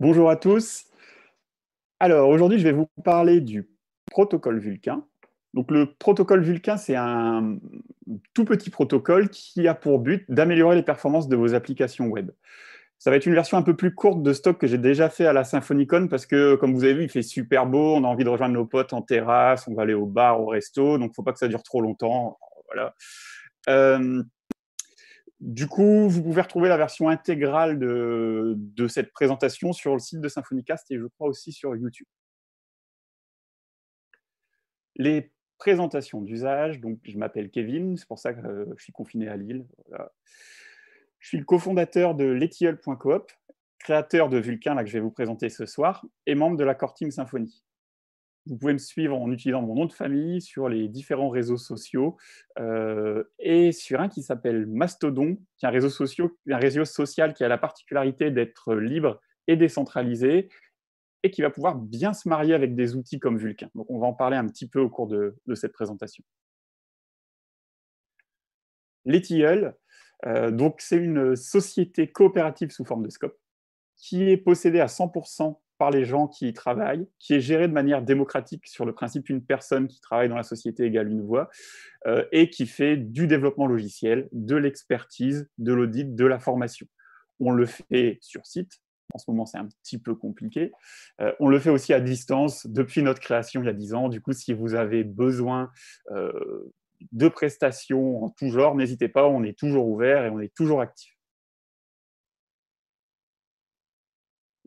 Bonjour à tous. Alors aujourd'hui, je vais vous parler du protocole Vulcain. Donc le protocole Vulcain, c'est un tout petit protocole qui a pour but d'améliorer les performances de vos applications web. Ça va être une version un peu plus courte de stock que j'ai déjà fait à la Symphonicon parce que, comme vous avez vu, il fait super beau, on a envie de rejoindre nos potes en terrasse, on va aller au bar, au resto, donc il ne faut pas que ça dure trop longtemps. Voilà. Euh, du coup, vous pouvez retrouver la version intégrale de, cette présentation sur le site de Symphonicast et je crois aussi sur YouTube. Les présentations d'usage, donc je m'appelle Kevin, c'est pour ça que euh, je suis confiné à Lille. Je suis le cofondateur de l'etiol.coop, créateur de Vulcain, là, que je vais vous présenter ce soir, et membre de la Core Team Symphonie. Vous pouvez me suivre en utilisant mon nom de famille sur les différents réseaux sociaux euh, et sur un qui s'appelle Mastodon, qui est un réseau, social, un réseau social qui a la particularité d'être libre et décentralisé et qui va pouvoir bien se marier avec des outils comme Vulcain. Donc on va en parler un petit peu au cours de, cette présentation. L'ETIEL, euh, c'est une société coopérative sous forme de scope qui est possédée à 100% par les gens qui y travaillent, qui est géré de manière démocratique sur le principe une personne qui travaille dans la société égale une voix, euh, et qui fait du développement logiciel, de l'expertise, de l'audit, de la formation. On le fait sur site. En ce moment, c'est un petit peu compliqué. Euh, on le fait aussi à distance depuis notre création il y a 10 ans. Du coup, si vous avez besoin euh, de prestations en tout genre, n'hésitez pas, on est toujours ouvert et on est toujours actif.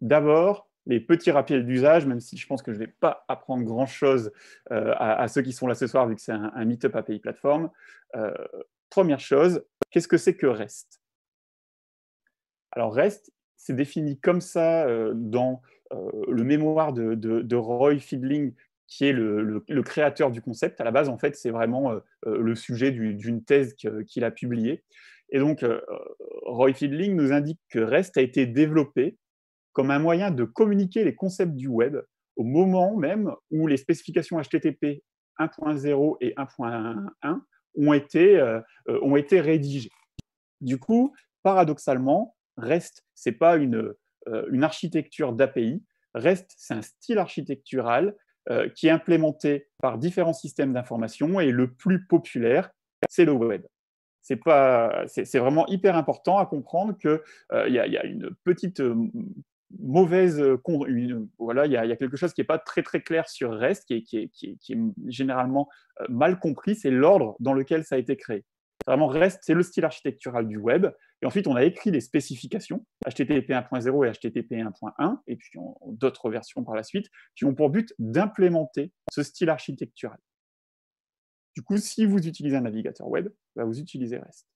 D'abord, les petits rappels d'usage, même si je pense que je ne vais pas apprendre grand-chose euh, à, ceux qui sont là ce soir, vu que c'est un, meet-up API plateforme. Euh, première chose, qu'est-ce que c'est que REST Alors REST, c'est défini comme ça euh, dans le mémoire de, Roy Fiedling, qui est le, créateur du concept. À la base, en fait, c'est vraiment le sujet d'une thèse qu'il a publiée. Et donc, Roy Fiedling nous indique que REST a été développé comme un moyen de communiquer les concepts du web au moment même où les spécifications HTTP 1.0 et 1.1 ont été, euh, ont été rédigées. Du coup, paradoxalement, REST, ce n'est pas une, euh, une architecture d'API, REST, c'est un style architectural euh, qui est implémenté par différents systèmes d'information et le plus populaire, c'est le web. C'est, c'est vraiment hyper important à comprendre qu'il y, y, a une petite mauvaise. Euh, voilà, il y, a, quelque chose qui n'est pas très très clair sur REST, qui est, qui est, généralement euh, mal compris, c'est l'ordre dans lequel ça a été créé. Vraiment, REST, c'est le style architectural du web. Et ensuite, on a écrit les spécifications, HTTP 1.0 et HTTP 1.1, et puis d'autres versions par la suite, qui ont pour but d'implémenter ce style architectural. Du coup, si vous utilisez un navigateur web, bah, vous utilisez REST.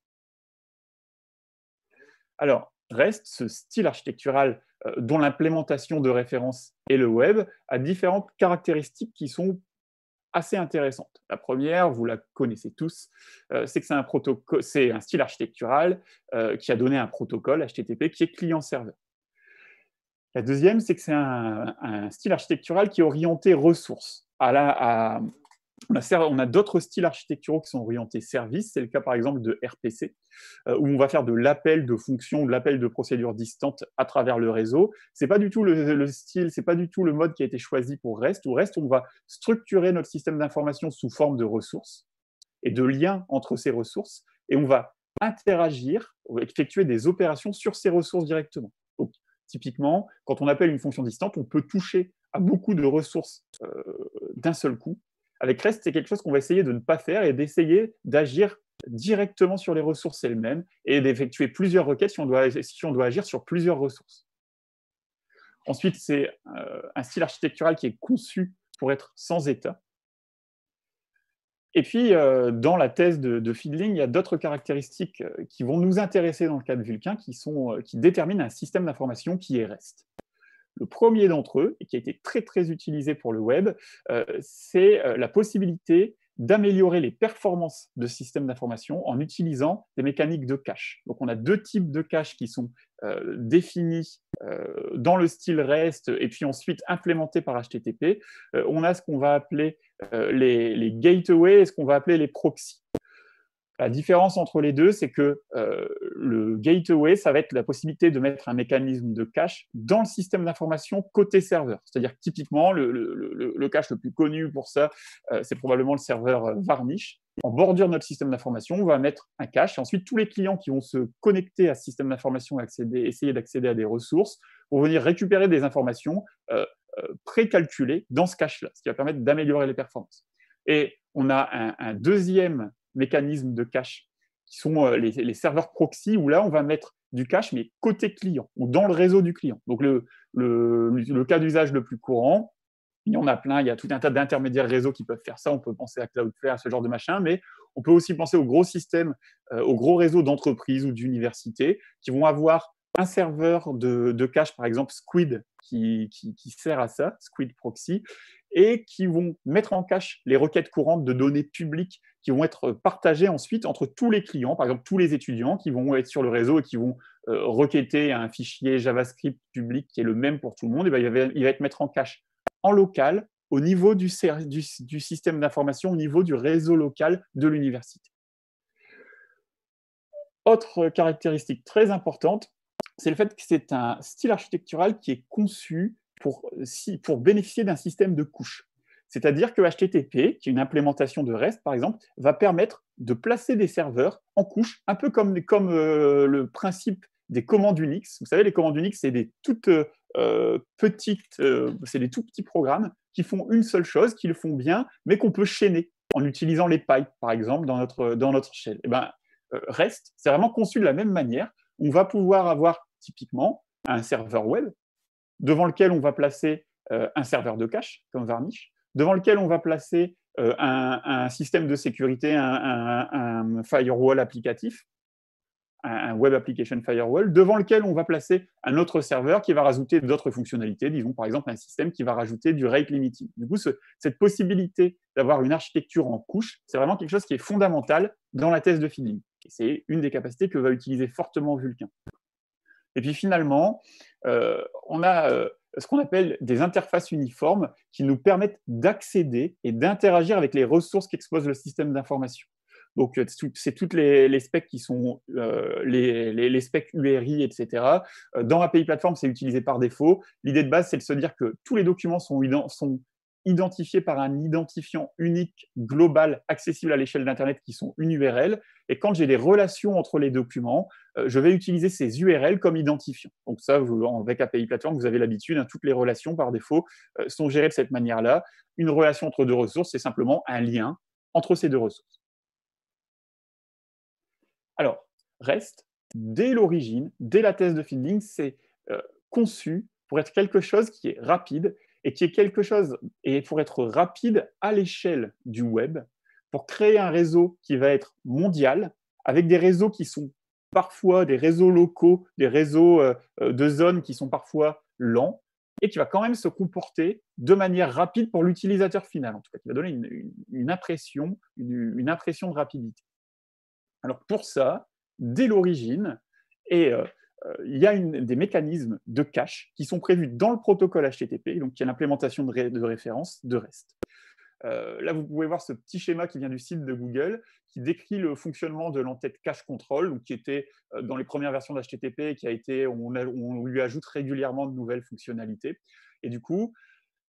Alors, REST, ce style architectural euh, dont l'implémentation de référence et le web a différentes caractéristiques qui sont assez intéressantes. La première, vous la connaissez tous, euh, c'est que c'est un, protocole, c'est un style architectural euh, qui a donné un protocole HTTP qui est client-serveur. La deuxième, c'est que c'est un, style architectural qui est orienté ressources, à la, on a, d'autres styles architecturaux qui sont orientés service. C'est le cas, par exemple, de RPC, euh, où on va faire de l'appel de fonctions, de l'appel de procédures distantes à travers le réseau. C'est pas du tout le, style, c'est pas du tout le mode qui a été choisi pour REST. Ou REST, on va structurer notre système d'information sous forme de ressources et de liens entre ces ressources. Et on va interagir, effectuer des opérations sur ces ressources directement. typiquement, quand on appelle une fonction distante, on peut toucher à beaucoup de ressources euh, d'un seul coup avec REST, c'est quelque chose qu'on va essayer de ne pas faire et d'essayer d'agir directement sur les ressources elles-mêmes et d'effectuer plusieurs requêtes si on, doit, agir sur plusieurs ressources. Ensuite, c'est euh, un style architectural qui est conçu pour être sans état. Et puis, euh, dans la thèse de, de il y a d'autres caractéristiques euh, qui vont nous intéresser dans le cas de Vulcain, qui, qui déterminent un système d'information qui est REST. Le premier d'entre eux, et qui a été très très utilisé pour le web, euh, c'est euh, la possibilité d'améliorer les performances de systèmes d'information en utilisant des mécaniques de cache. Donc on a deux types de cache qui sont euh, définis dans le style REST et puis ensuite implémentés par HTTP. on a ce qu'on va appeler les, les, gateways et ce qu'on va appeler les proxys. La différence entre les deux, c'est que euh, le gateway, ça va être la possibilité de mettre un mécanisme de cache dans le système d'information côté serveur. C'est-à-dire typiquement, le, cache le plus connu pour ça, euh, c'est probablement le serveur euh, Varnish. En bordure de notre système d'information, on va mettre un cache. ensuite, tous les clients qui vont se connecter à ce système d'information et accéder, essayer d'accéder à des ressources vont venir récupérer des informations précalculées dans ce cache-là, ce qui va permettre d'améliorer les performances. Et on a un, un deuxième mécanismes de cache, qui sont euh, les, serveurs proxy, où là, on va mettre du cache, mais côté client, ou dans le réseau du client. Donc, le, le, cas d'usage le plus courant, il y en a plein, il y a tout un tas d'intermédiaires réseau qui peuvent faire ça. On peut penser à Cloudflare, à ce genre de machin, mais on peut aussi penser aux gros systèmes, euh, aux gros réseaux d'entreprises ou d'universités qui vont avoir un serveur de, cache, par exemple Squid, qui, sert à ça, Squid Proxy, et qui vont mettre en cache les requêtes courantes de données publiques qui vont être partagés ensuite entre tous les clients, par exemple tous les étudiants qui vont être sur le réseau et qui vont euh, requêter un fichier JavaScript public qui est le même pour tout le monde, et ben, il, va, être mettre en cache en local au niveau du, système d'information, au niveau du réseau local de l'université. Autre caractéristique très importante, c'est le fait que c'est un style architectural qui est conçu pour, pour bénéficier d'un système de couches. C'est-à-dire que HTTP, qui est une implémentation de REST par exemple, va permettre de placer des serveurs en couche, un peu comme, euh, le principe des commandes Unix. Vous savez, les commandes Unix, c'est des toutes euh, petites, euh, c'est des tout petits programmes qui font une seule chose, qui le font bien, mais qu'on peut chaîner en utilisant les pipes, par exemple, dans notre, chaîne. Eh notre ben, shell. REST, c'est vraiment conçu de la même manière. On va pouvoir avoir typiquement un serveur web devant lequel on va placer un serveur de cache, comme Varnish, devant lequel on va placer euh, un, système de sécurité, un, firewall applicatif, un web application firewall, devant lequel on va placer un autre serveur qui va rajouter d'autres fonctionnalités, disons par exemple un système qui va rajouter du rate limiting. Du coup, cette possibilité d'avoir une architecture en couche, c'est vraiment quelque chose qui est fondamental dans la thèse de feeding. C'est une des capacités que va utiliser fortement Vulcan. Et puis finalement, euh, on a euh, ce qu'on appelle des interfaces uniformes qui nous permettent d'accéder et d'interagir avec les ressources qu'expose le système d'information. Donc, euh, c'est toutes les, specs qui sont les, specs URI, etc. Dans API Platform, c'est utilisé par défaut. L'idée de base, c'est de se dire que tous les documents sont, identifiés par un identifiant unique, global, accessible à l'échelle d'Internet, qui sont universels. Et quand j'ai des relations entre les documents, euh, je vais utiliser ces URL comme identifiant. Donc ça, avec API Platform, vous avez l'habitude, hein, toutes les relations par défaut euh, sont gérées de cette manière-là. Une relation entre deux ressources, c'est simplement un lien entre ces deux ressources. Alors, reste, dès l'origine, dès la thèse de Fielding, c'est euh, conçu pour être quelque chose qui est rapide et qui est quelque chose, et pour être rapide à l'échelle du web, pour créer un réseau qui va être mondial, avec des réseaux qui sont parfois des réseaux locaux, des réseaux euh, euh, de zones qui sont parfois lents, et qui va quand même se comporter de manière rapide pour l'utilisateur final. En tout cas, qui va donner une, impression, de rapidité. Alors pour ça, dès l'origine, et euh, il y a des mécanismes de cache qui sont prévus dans le protocole HTTP, donc qui est l'implémentation de, de référence de REST. Euh, là, vous pouvez voir ce petit schéma qui vient du site de Google, qui décrit le fonctionnement de l'entête cache control, qui était euh, dans les premières versions d'HTTP, qui a été, on, lui ajoute régulièrement de nouvelles fonctionnalités. Et du coup,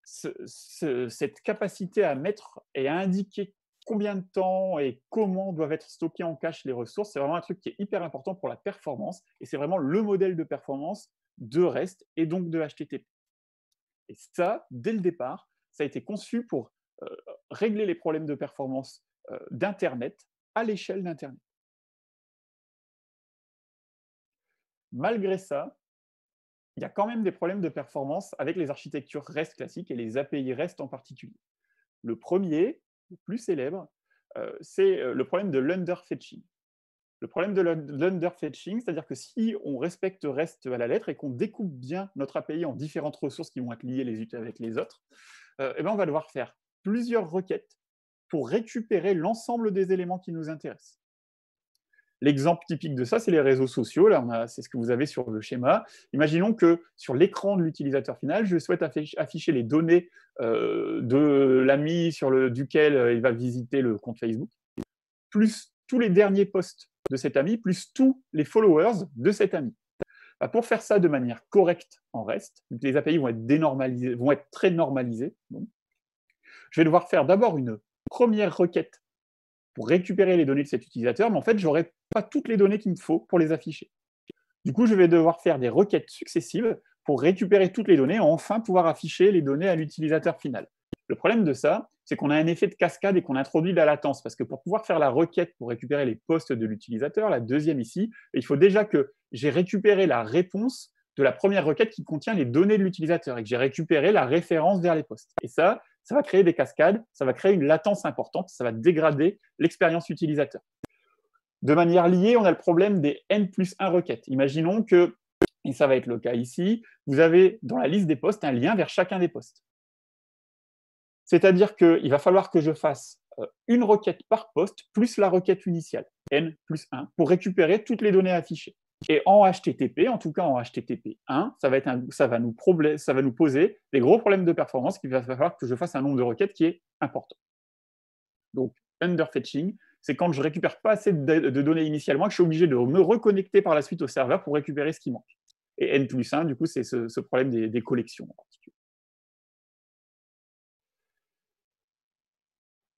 cette capacité à mettre et à indiquer combien de temps et comment doivent être stockées en cache les ressources, c'est vraiment un truc qui est hyper important pour la performance, et c'est vraiment le modèle de performance de REST et donc de HTTP. Et ça, dès le départ, ça a été conçu pour euh, régler les problèmes de performance euh, d'Internet à l'échelle d'Internet. Malgré ça, il y a quand même des problèmes de performance avec les architectures REST classiques et les API REST en particulier. Le premier, le plus célèbre, euh, c'est le problème de l'underfetching. Le problème de l'underfetching, c'est-à-dire que si on respecte REST à la lettre et qu'on découpe bien notre API en différentes ressources qui vont être liées les unes avec les autres, eh bien on va devoir faire plusieurs requêtes pour récupérer l'ensemble des éléments qui nous intéressent. L'exemple typique de ça, c'est les réseaux sociaux. Là, c'est ce que vous avez sur le schéma. Imaginons que sur l'écran de l'utilisateur final, je souhaite afficher les données euh, de l'ami sur le, duquel euh, il va visiter le compte Facebook, plus tous les derniers posts de cet ami, plus tous les followers de cet ami. Bah, pour faire ça de manière correcte en reste, les API vont être, dénormalisées, vont être très normalisées je vais devoir faire d'abord une première requête pour récupérer les données de cet utilisateur, mais en fait, je n'aurai pas toutes les données qu'il me faut pour les afficher. Du coup, je vais devoir faire des requêtes successives pour récupérer toutes les données et enfin pouvoir afficher les données à l'utilisateur final. Le problème de ça, c'est qu'on a un effet de cascade et qu'on introduit de la latence, parce que pour pouvoir faire la requête pour récupérer les postes de l'utilisateur, la deuxième ici, il faut déjà que j'ai récupéré la réponse de la première requête qui contient les données de l'utilisateur et que j'ai récupéré la référence vers les postes. Et ça, ça va créer des cascades, ça va créer une latence importante, ça va dégrader l'expérience utilisateur. De manière liée, on a le problème des N plus 1 requêtes. Imaginons que, et ça va être le cas ici, vous avez dans la liste des postes un lien vers chacun des postes. C'est-à-dire qu'il va falloir que je fasse euh, une requête par poste plus la requête initiale, N plus 1, pour récupérer toutes les données affichées. Et en HTTP, en tout cas en HTTP 1, ça va, être ça va, nous, ça va nous poser des gros problèmes de performance qu'il va falloir que je fasse un nombre de requêtes qui est important. Donc, underfetching, c'est quand je ne récupère pas assez de, données initialement que je suis obligé de me reconnecter par la suite au serveur pour récupérer ce qui manque. Et N plus 1, du coup, c'est ce, problème des, collections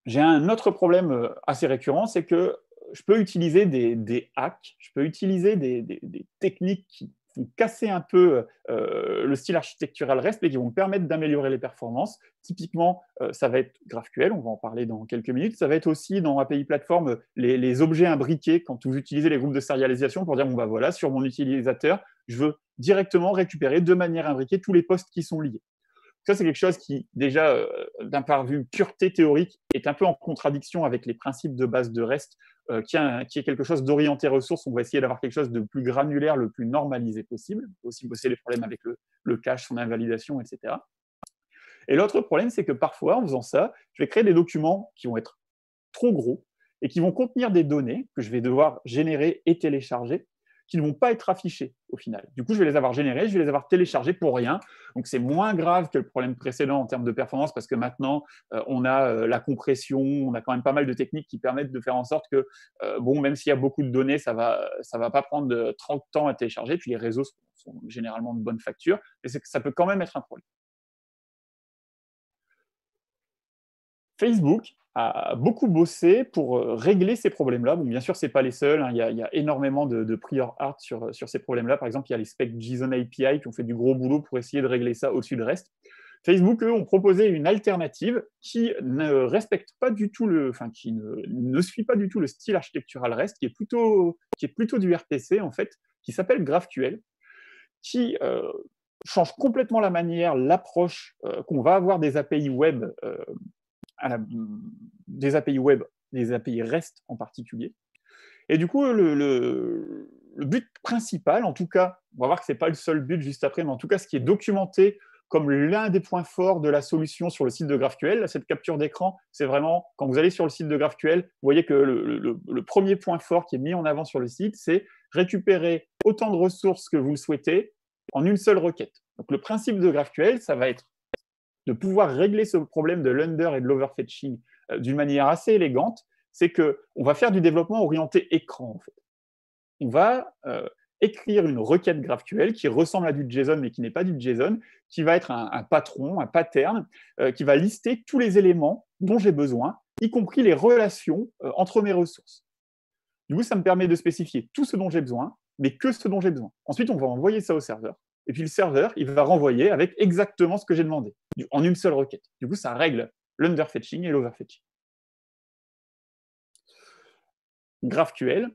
J'ai un autre problème euh, assez récurrent, c'est que je peux utiliser des, hacks, je peux utiliser des, techniques qui vont casser un peu euh, le style architectural REST, mais qui vont me permettre d'améliorer les performances. Typiquement, euh, ça va être GraphQL, on va en parler dans quelques minutes. Ça va être aussi dans API Platform les, objets imbriqués quand vous utilisez les groupes de sérialisation pour dire bah voilà sur mon utilisateur, je veux directement récupérer de manière imbriquée tous les postes qui sont liés. Ça, c'est quelque chose qui, déjà, euh, d'un point de vue pureté théorique, est un peu en contradiction avec les principes de base de REST euh, qui, est quelque chose d'orienté ressources. On va essayer d'avoir quelque chose de plus granulaire, le plus normalisé possible. aussi bosser les problèmes avec le, le cache, son invalidation, etc. Et l'autre problème, c'est que parfois, en faisant ça, je vais créer des documents qui vont être trop gros et qui vont contenir des données que je vais devoir générer et télécharger qui ne vont pas être affichés au final. Du coup, je vais les avoir générés, je vais les avoir téléchargés pour rien. Donc, c'est moins grave que le problème précédent en termes de performance parce que maintenant, euh, on a euh, la compression, on a quand même pas mal de techniques qui permettent de faire en sorte que, euh, bon, même s'il y a beaucoup de données, ça va, ça va pas prendre 30 temps à télécharger. Puis les réseaux sont généralement de bonne facture, mais ça peut quand même être un problème. Facebook a beaucoup bossé pour euh, régler ces problèmes-là. Bon, bien sûr, ce n'est pas les seuls. Hein. Il, y a, énormément de, de prior art sur, euh, sur ces problèmes-là. Par exemple, il y a les specs JSON API qui ont fait du gros boulot pour essayer de régler ça au-dessus de reste. Facebook, eux, ont proposé une alternative qui ne respecte pas du tout le, enfin, qui ne, ne suit pas du tout le style architectural REST, qui est plutôt, qui est plutôt du RPC, en fait, qui s'appelle GraphQL, qui euh, change complètement la manière, l'approche qu'on va avoir des API web des API web, des API REST en particulier. Et du coup, le, but principal, en tout cas, on va voir que ce n'est pas le seul but juste après, mais en tout cas, ce qui est documenté comme l'un des points forts de la solution sur le site de GraphQL, cette capture d'écran, c'est vraiment, quand vous allez sur le site de GraphQL, vous voyez que le, le premier point fort qui est mis en avant sur le site, c'est récupérer autant de ressources que vous le souhaitez en une seule requête. Donc le principe de GraphQL, ça va être de pouvoir régler ce problème de l'under et de l'overfetching euh, d'une manière assez élégante, c'est qu'on va faire du développement orienté écran. On va euh, écrire une requête GraphQL qui ressemble à du JSON mais qui n'est pas du JSON, qui va être un, patron, un pattern, euh, qui va lister tous les éléments dont j'ai besoin, y compris les relations entre mes ressources. Du coup, ça me permet de spécifier tout ce dont j'ai besoin, mais que ce dont j'ai besoin. Ensuite, on va envoyer ça au serveur et puis le serveur, il va renvoyer avec exactement ce que j'ai demandé, en une seule requête. Du coup, ça règle l'underfetching et l'overfetching. GraphQL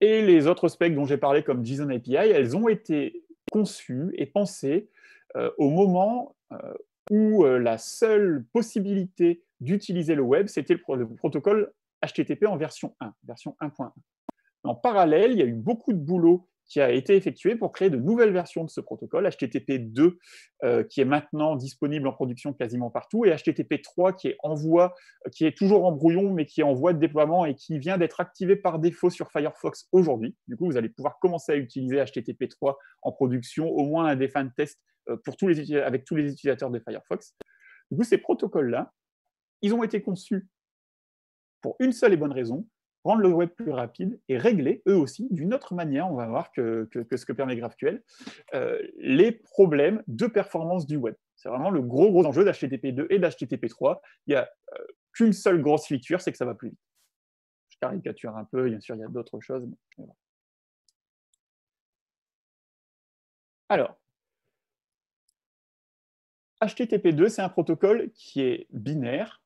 et les autres specs dont j'ai parlé comme JSON API, elles ont été conçues et pensées euh, au moment euh, où euh, la seule possibilité d'utiliser le web, c'était le, protocole HTTP en version 1, version 1.1. En parallèle, il y a eu beaucoup de boulot qui a été effectué pour créer de nouvelles versions de ce protocole, HTTP2 euh, qui est maintenant disponible en production quasiment partout, et HTTP3 qui est en qui est toujours en brouillon, mais qui est en voie de déploiement et qui vient d'être activé par défaut sur Firefox aujourd'hui. Du coup, vous allez pouvoir commencer à utiliser HTTP3 en production, au moins à des fins de test euh, pour tous les, avec tous les utilisateurs de Firefox. Du ces protocoles-là, ils ont été conçus pour une seule et bonne raison, rendre le web plus rapide et régler, eux aussi, d'une autre manière, on va voir, que, ce que permet GraphQL, euh, les problèmes de performance du web. C'est vraiment le gros, gros enjeu d'HTTP2 et d'HTTP3. Il n'y a euh, qu'une seule grosse feature, c'est que ça va plus vite. Je caricature un peu, bien sûr, il y a d'autres choses. Alors, HTTP2, c'est un protocole qui est binaire,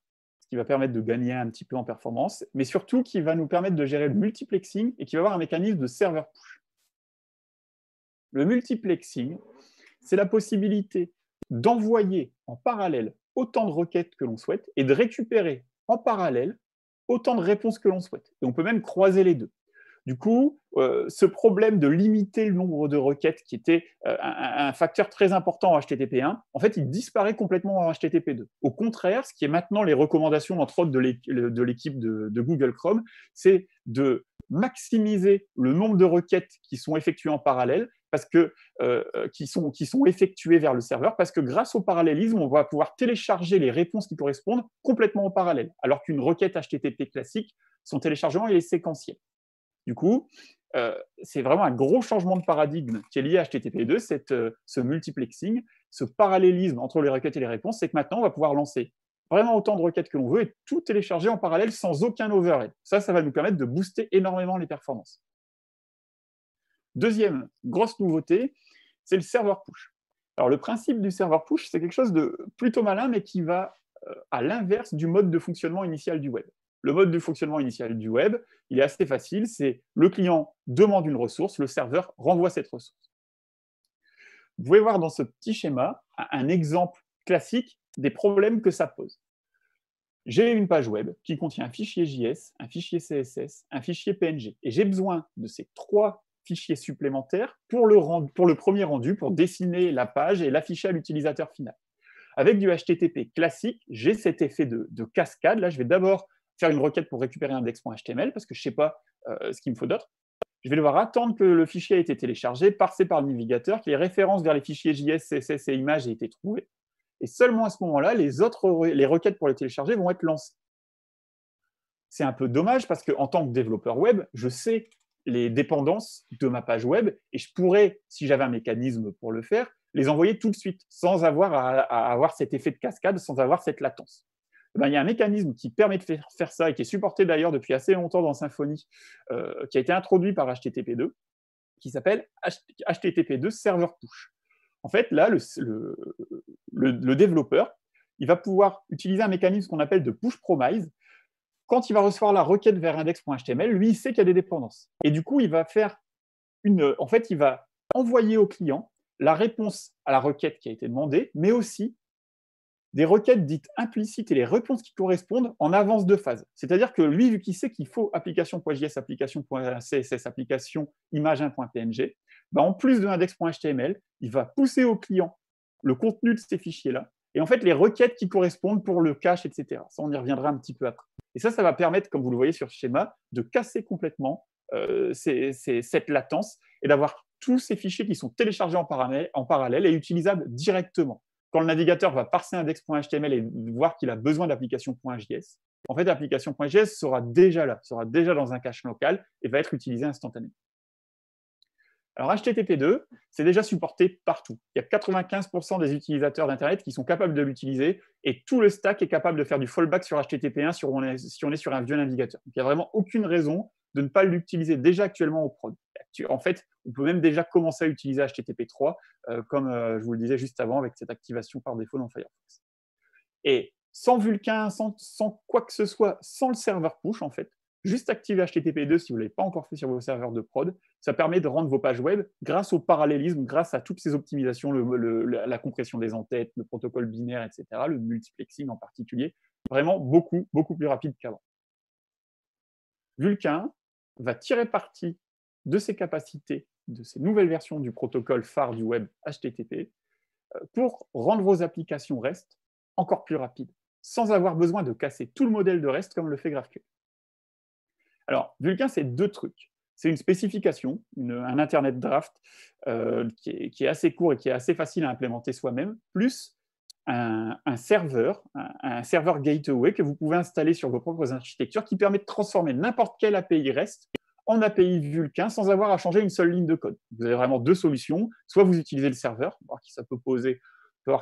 qui va permettre de gagner un petit peu en performance, mais surtout qui va nous permettre de gérer le multiplexing et qui va avoir un mécanisme de serveur push. Le multiplexing, c'est la possibilité d'envoyer en parallèle autant de requêtes que l'on souhaite et de récupérer en parallèle autant de réponses que l'on souhaite. Et on peut même croiser les deux. Du coup, euh, ce problème de limiter le nombre de requêtes, qui était euh, un, facteur très important en HTTP1, en fait, il disparaît complètement en HTTP2. Au contraire, ce qui est maintenant les recommandations, entre autres, de l'équipe de, Google Chrome, c'est de maximiser le nombre de requêtes qui sont effectuées en parallèle, euh, qui, sont, qui sont effectuées vers le serveur, parce que grâce au parallélisme, on va pouvoir télécharger les réponses qui correspondent complètement en parallèle, alors qu'une requête HTTP classique, son téléchargement est séquentiel. Du coup, euh, c'est vraiment un gros changement de paradigme qui est lié à HTTP2, euh, ce multiplexing, ce parallélisme entre les requêtes et les réponses, c'est que maintenant, on va pouvoir lancer vraiment autant de requêtes que l'on veut et tout télécharger en parallèle sans aucun overhead. Ça, ça va nous permettre de booster énormément les performances. Deuxième grosse nouveauté, c'est le serveur push. Alors, le principe du serveur push, c'est quelque chose de plutôt malin, mais qui va euh, à l'inverse du mode de fonctionnement initial du web le mode de fonctionnement initial du web, il est assez facile, c'est le client demande une ressource, le serveur renvoie cette ressource. Vous pouvez voir dans ce petit schéma un exemple classique des problèmes que ça pose. J'ai une page web qui contient un fichier JS, un fichier CSS, un fichier PNG, et j'ai besoin de ces trois fichiers supplémentaires pour le, pour le premier rendu, pour dessiner la page et l'afficher à l'utilisateur final. Avec du HTTP classique, j'ai cet effet de, de, cascade. Là, je vais d'abord faire une requête pour récupérer un index.html parce que je ne sais pas euh, ce qu'il me faut d'autre. Je vais devoir attendre que le fichier ait été téléchargé, parsé par le navigateur, que les références vers les fichiers JS, CSS et images aient été trouvées. Et seulement à ce moment-là, les requêtes pour les télécharger vont être lancées. C'est un peu dommage parce qu'en tant que développeur web, je sais les dépendances de ma page web et je pourrais, si j'avais un mécanisme pour le faire, les envoyer tout de suite sans avoir à avoir cet effet de cascade, sans avoir cette latence. Eh ben, il y a un mécanisme qui permet de faire, ça et qui est supporté d'ailleurs depuis assez longtemps dans Symfony, euh, qui a été introduit par HTTP2, qui s'appelle HTTP2 Server Push. En fait, là, le, le développeur, il va pouvoir utiliser un mécanisme qu'on appelle de push promise. Quand il va recevoir la requête vers index.html, lui, il sait qu'il y a des dépendances. Et du coup, il va faire une. En fait, il va envoyer au client la réponse à la requête qui a été demandée, mais aussi des requêtes dites implicites et les réponses qui correspondent en avance de phase. C'est-à-dire que lui, vu qu'il sait qu'il faut application.js, application.css, application image 1.png, bah, en plus de index.html, il va pousser au client le contenu de ces fichiers-là et en fait les requêtes qui correspondent pour le cache, etc. Ça, on y reviendra un petit peu après. Et ça, ça va permettre, comme vous le voyez sur ce schéma, de casser complètement euh, cette latence et d'avoir tous ces fichiers qui sont téléchargés en en parallèle et utilisables directement. Quand le navigateur va parser index.html et voir qu'il a besoin d'application.js, en fait, l'application.js sera déjà là, sera déjà dans un cache local et va être utilisé instantanément. Alors, HTTP2, c'est déjà supporté partout. Il y a 95% des utilisateurs d'Internet qui sont capables de l'utiliser et tout le stack est capable de faire du fallback sur HTTP1 si on est, sur un vieux navigateur. il n'y a vraiment aucune raison de ne pas l'utiliser déjà actuellement au prod en fait, on peut même déjà commencer à utiliser HTTP3, euh, comme euh, je vous le disais juste avant, avec cette activation par défaut dans Firefox. Et sans Vulkan, sans, quoi que ce soit, sans le serveur push, en fait, juste activer HTTP2 si vous ne l'avez pas encore fait sur vos serveurs de prod. Ça permet de rendre vos pages web grâce au parallélisme, grâce à toutes ces optimisations, la compression des entêtes, le protocole binaire, etc., le multiplexing en particulier, vraiment beaucoup, beaucoup plus rapide qu'avant. Vulcan va tirer parti de ses capacités de ces nouvelles versions du protocole phare du web HTTP euh, pour rendre vos applications REST encore plus rapides, sans avoir besoin de casser tout le modèle de REST comme le fait GraphQL. Alors, Vulkan, c'est deux trucs. C'est une spécification, un Internet draft euh, qui, est, assez court et qui est assez facile à implémenter soi-même, plus un, serveur, un, un, serveur gateway que vous pouvez installer sur vos propres architectures qui permet de transformer n'importe quelle API REST en API vulcan sans avoir à changer une seule ligne de code. Vous avez vraiment deux solutions. Soit vous utilisez le serveur, qui ça peut poser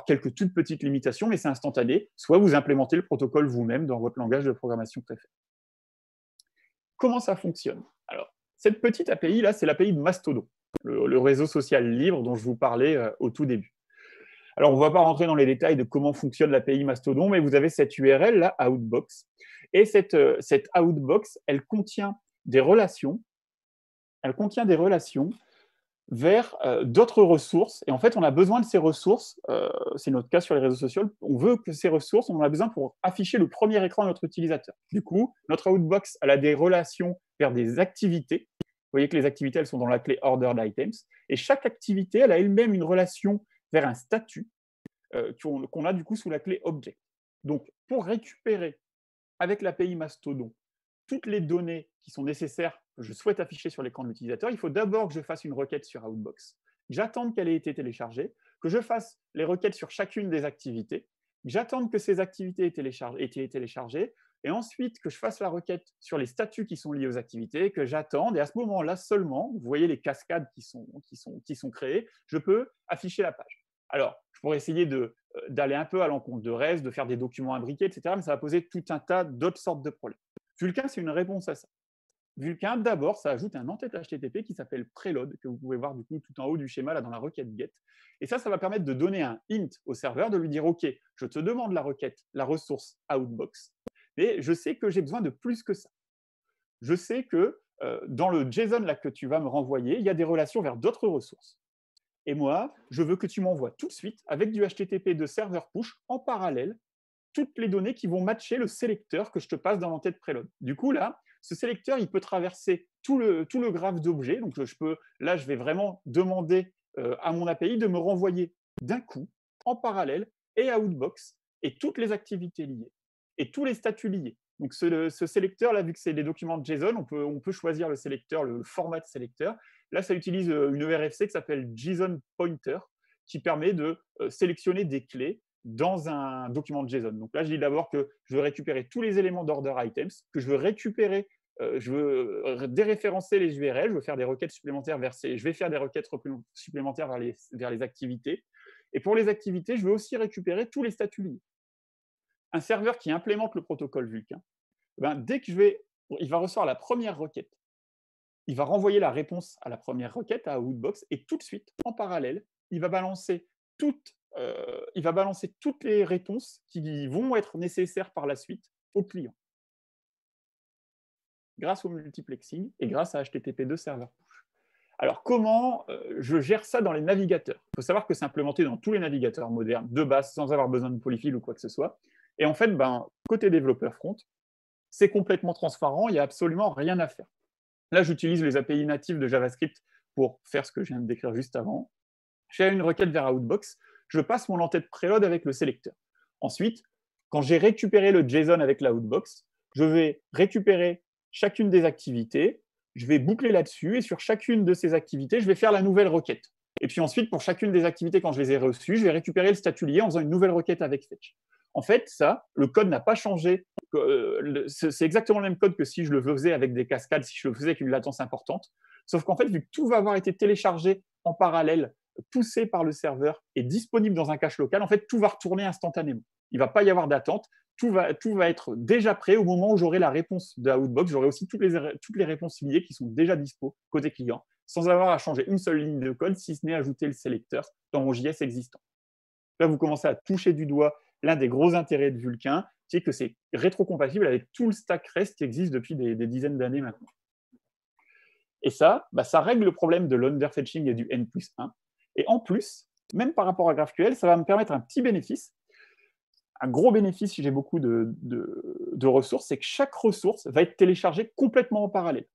quelques toutes petites limitations, mais c'est instantané. Soit vous implémentez le protocole vous-même dans votre langage de programmation préféré. Comment ça fonctionne Alors, cette petite API là, c'est l'API de Mastodon, le, réseau social libre dont je vous parlais euh, au tout début. Alors, on ne va pas rentrer dans les détails de comment fonctionne l'API Mastodon, mais vous avez cette URL là, Outbox, et cette, euh, cette Outbox, elle contient des relations, elle contient des relations vers euh, d'autres ressources. Et en fait, on a besoin de ces ressources, euh, c'est notre cas sur les réseaux sociaux, on veut que ces ressources, on en a besoin pour afficher le premier écran de notre utilisateur. Du coup, notre Outbox, elle a des relations vers des activités. Vous voyez que les activités, elles sont dans la clé Ordered Items. Et chaque activité, elle a elle-même une relation vers un statut euh, qu'on a du coup sous la clé Object. Donc, pour récupérer avec l'API Mastodon toutes les données qui sont nécessaires que je souhaite afficher sur l'écran de l'utilisateur, il faut d'abord que je fasse une requête sur Outbox. J'attende qu'elle ait été téléchargée, que je fasse les requêtes sur chacune des activités, j'attende que ces activités aient été téléchargées, et ensuite que je fasse la requête sur les statuts qui sont liés aux activités, que j'attende, et à ce moment-là seulement, vous voyez les cascades qui sont, créées, je peux afficher la page. Alors, je pourrais essayer euh, d'aller un peu à l'encontre de REST, de faire des documents imbriqués, etc., mais ça va poser tout un tas d'autres sortes de problèmes. Vulkan, c'est une réponse à ça. Vulkan, d'abord, ça ajoute un entête HTTP qui s'appelle preload, que vous pouvez voir du coup tout en haut du schéma, là dans la requête GET. Et ça, ça va permettre de donner un hint au serveur, de lui dire OK, je te demande la requête, la ressource outbox, mais je sais que j'ai besoin de plus que ça. Je sais que euh, dans le JSON là, que tu vas me renvoyer, il y a des relations vers d'autres ressources. Et moi, je veux que tu m'envoies tout de suite avec du HTTP de serveur push en parallèle toutes les données qui vont matcher le sélecteur que je te passe dans l'entête préload. Du coup, là, ce sélecteur, il peut traverser tout le, tout le graphe d'objets. Donc, je peux, là, je vais vraiment demander euh, à mon API de me renvoyer d'un coup, en parallèle, et à Outbox, et toutes les activités liées, et tous les statuts liés. Donc, ce, sélecteur, là, vu que c'est des documents JSON, on peut, on peut choisir le sélecteur, le, le format de sélecteur. Là, ça utilise euh, une ERFC qui s'appelle JSON Pointer, qui permet de euh, sélectionner des clés dans un document de JSON. Donc là, je dis d'abord que je veux récupérer tous les éléments d'order items, que je veux récupérer, euh, je veux déréférencer les URL, je veux faire des requêtes supplémentaires vers ces, je vais faire des requêtes supplémentaires vers les, vers les activités. Et pour les activités, je veux aussi récupérer tous les statuts liés. Un serveur qui implémente le protocole Vulkan, eh ben, dès que je vais, il va recevoir la première requête. Il va renvoyer la réponse à la première requête à Outbox et tout de suite, en parallèle, il va balancer toutes euh, il va balancer toutes les réponses qui vont être nécessaires par la suite au client. Grâce au multiplexing et grâce à HTTP2 serveur push. Alors, comment euh, je gère ça dans les navigateurs Il faut savoir que c'est implémenté dans tous les navigateurs modernes, de base, sans avoir besoin de polyfill ou quoi que ce soit. Et en fait, ben, côté développeur front, c'est complètement transparent, il n'y a absolument rien à faire. Là, j'utilise les API natives de JavaScript pour faire ce que je viens de décrire juste avant. J'ai une requête vers Outbox je passe mon entête préload avec le sélecteur. Ensuite, quand j'ai récupéré le JSON avec la outbox, je vais récupérer chacune des activités, je vais boucler là-dessus et sur chacune de ces activités, je vais faire la nouvelle requête. Et puis ensuite, pour chacune des activités, quand je les ai reçues, je vais récupérer le statut lié en faisant une nouvelle requête avec Fetch. En fait, ça, le code n'a pas changé. Euh, c'est exactement le même code que si je le faisais avec des cascades, si je le faisais avec une latence importante. Sauf qu'en fait, vu que tout va avoir été téléchargé en parallèle poussé par le serveur et disponible dans un cache local, en fait, tout va retourner instantanément. Il ne va pas y avoir d'attente. Tout va, être déjà prêt au moment où j'aurai la réponse de Outbox. J'aurai aussi toutes les, toutes les réponses liées qui sont déjà dispo côté client, sans avoir à changer une seule ligne de code, si ce n'est ajouter le sélecteur dans mon JS existant. Là, vous commencez à toucher du doigt l'un des gros intérêts de Vulcain, c'est que c'est rétrocompatible avec tout le stack REST qui existe depuis des, dizaines d'années maintenant. Et ça, bah, ça règle le problème de l'underfetching et du N plus 1. Et en plus, même par rapport à GraphQL, ça va me permettre un petit bénéfice. Un gros bénéfice si j'ai beaucoup de, ressources, c'est que chaque ressource va être téléchargée complètement en parallèle.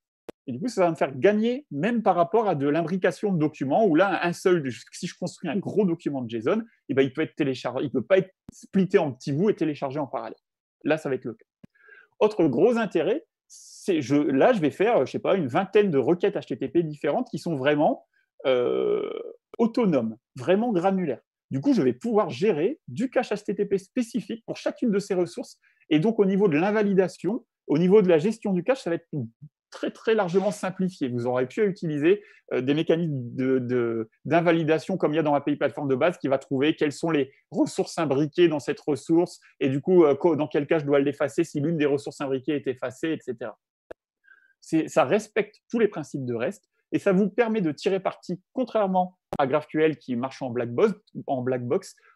Et du coup, ça va me faire gagner même par rapport à de l'imbrication de documents où là, un seul, si je construis un gros document de JSON, eh ben, il peut être téléchargé, il peut pas être splitté en petits bouts et téléchargé en parallèle. Là, ça va être le cas. Autre gros intérêt, c'est je, là, je vais faire, je sais pas, une vingtaine de requêtes HTTP différentes qui sont vraiment euh, autonome, vraiment granulaire. Du coup, je vais pouvoir gérer du cache HTTP spécifique pour chacune de ces ressources. Et donc, au niveau de l'invalidation, au niveau de la gestion du cache, ça va être très, très largement simplifié. Vous aurez pu utiliser euh, des mécanismes d'invalidation comme il y a dans l'API plateforme de base qui va trouver quelles sont les ressources imbriquées dans cette ressource et du coup, euh, dans quel cas je dois l'effacer si l'une des ressources imbriquées est effacée, etc. ça respecte tous les principes de reste, et ça vous permet de tirer parti, contrairement à GraphQL qui marche en black, box, en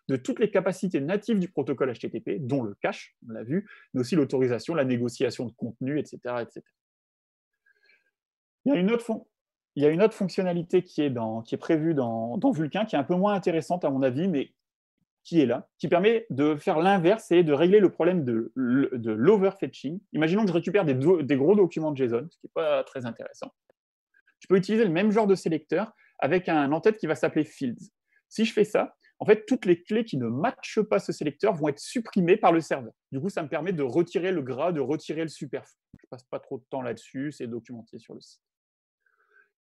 de toutes les capacités natives du protocole HTTP, dont le cache, on l'a vu, mais aussi l'autorisation, la négociation de contenu, etc. etc. Il y a une autre fonctionnalité qui est, prévue dans, dans, qui est un peu moins intéressante à mon avis, mais qui est là, qui permet de faire l'inverse et de régler le problème de, l'overfetching. Imaginons que je récupère des, des, gros documents de JSON, ce qui n'est pas très intéressant je peux utiliser le même genre de sélecteur avec un en-tête qui va s'appeler Fields. Si je fais ça, en fait, toutes les clés qui ne matchent pas ce sélecteur vont être supprimées par le serveur. Du coup, ça me permet de retirer le gras, de retirer le superflu. Je ne passe pas trop de temps là-dessus, c'est documenté sur le site.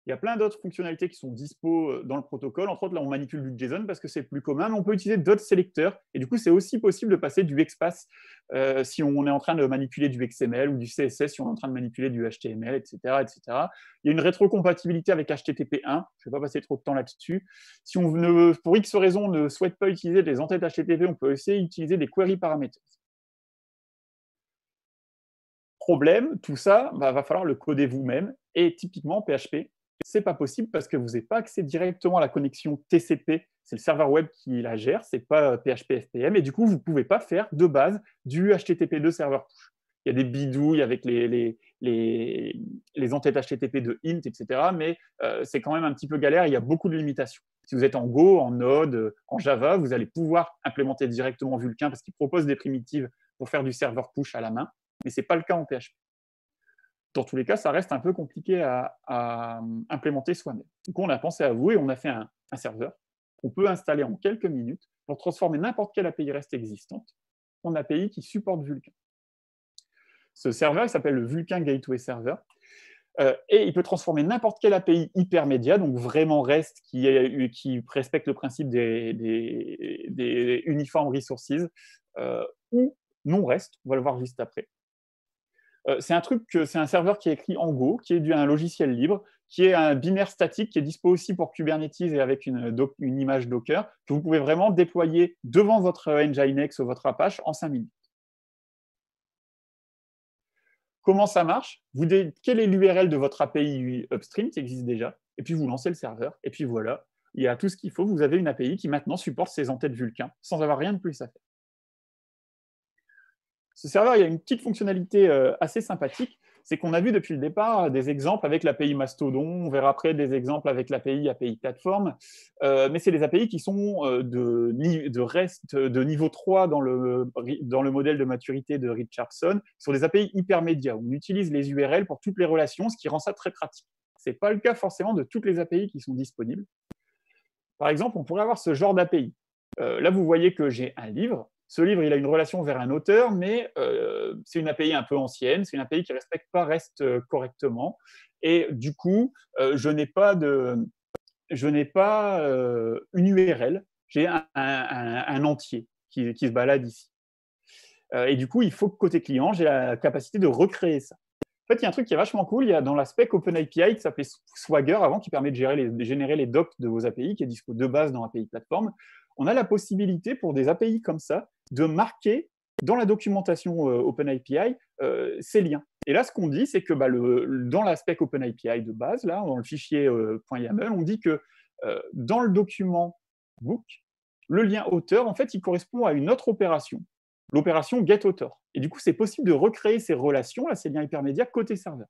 Il y a plein d'autres fonctionnalités qui sont dispo euh, dans le protocole. Entre autres, là, on manipule du JSON parce que c'est plus commun, mais on peut utiliser d'autres sélecteurs. Et du coup, c'est aussi possible de passer du XPath euh, si on est en train de manipuler du XML ou du CSS si on est en train de manipuler du HTML, etc. etc. Il y a une rétrocompatibilité avec HTTP1. Je ne vais pas passer trop de temps là-dessus. Si on ne, pour X raison, ne souhaite pas utiliser des entêtes HTTP, on peut aussi utiliser des query paramètres. problème, tout ça, il bah, va falloir le coder vous-même. Et typiquement, PHP, ce n'est pas possible parce que vous n'avez pas accès directement à la connexion TCP. C'est le serveur web qui la gère, ce n'est pas euh, PHP FPM, et du coup, vous ne pouvez pas faire de base du HTTP2 serveur push. Il y a des bidouilles avec les, les, les, entêtes HTTP de int, etc. Mais euh, c'est quand même un petit peu galère, il y a beaucoup de limitations. Si vous êtes en Go, en Node, en Java, vous allez pouvoir implémenter directement Vulkan parce qu'il propose des primitives pour faire du serveur push à la main, mais ce n'est pas le cas en PHP dans tous les cas, ça reste un peu compliqué à, euh, implémenter soi-même. Du coup, on a pensé à vous et on a fait un, serveur qu'on peut installer en quelques minutes pour transformer n'importe quelle API REST existante en API qui supporte Vulkan. Ce serveur s'appelle le Vulkan Gateway Server. Euh, et il peut transformer n'importe quelle API hypermédia, donc vraiment REST euh, qui, respecte le principe des, uniformes resources, ou non REST, on va le voir juste après, euh, c'est un truc c'est un serveur qui est écrit en Go, qui est dû à un logiciel libre, qui est un binaire statique qui est dispo aussi pour Kubernetes et avec une, euh, image Docker, que vous pouvez vraiment déployer devant votre Nginx ou votre Apache en 5 minutes. Comment ça marche vous Quelle est l'URL de votre API upstream qui existe déjà Et puis vous lancez le serveur, et puis voilà, il y a tout ce qu'il faut. Vous avez une API qui maintenant supporte ces entêtes Vulcain sans avoir rien de plus à faire. Ce serveur, il y a une petite fonctionnalité euh, assez sympathique, c'est qu'on a vu depuis le départ des exemples avec l'API Mastodon, on verra après des exemples avec l'API API Platform, euh, mais c'est des API qui sont euh, de, reste de niveau 3 dans le, dans le modèle de maturité de Richardson, qui sont des API hypermédia, où on utilise les URL pour toutes les relations, ce qui rend ça très pratique. Ce n'est pas le cas forcément de toutes les API qui sont disponibles. Par exemple, on pourrait avoir ce genre d'API. là, vous voyez que j'ai un livre, ce livre, il a une relation vers un auteur, mais euh, c'est une API un peu ancienne, c'est une API qui ne respecte pas REST euh, correctement. Et du coup, euh, je n'ai pas, de, je pas une URL, j'ai un, entier qui, se balade ici. et du coup, il faut que côté client, j'ai la capacité de recréer ça. En fait, il y a un truc qui est vachement cool. Il y a dans l'aspect Open OpenAPI qui s'appelait Swagger avant, qui permet de, générer les docs de vos API, qui est dispo de base dans API Platform. On a la possibilité pour des API comme ça de marquer dans la documentation euh, OpenAPI euh, ces liens. Et là, ce qu'on dit, c'est que bah, dans l'aspect OpenAPI de base, là, dans le fichier euh, .yaml, on dit que dans le document book, le lien auteur, en fait, il correspond à une autre opération, l'opération getAuthor. Et du coup, c'est possible de recréer ces relations, là, ces liens hypermédia, côté serveur.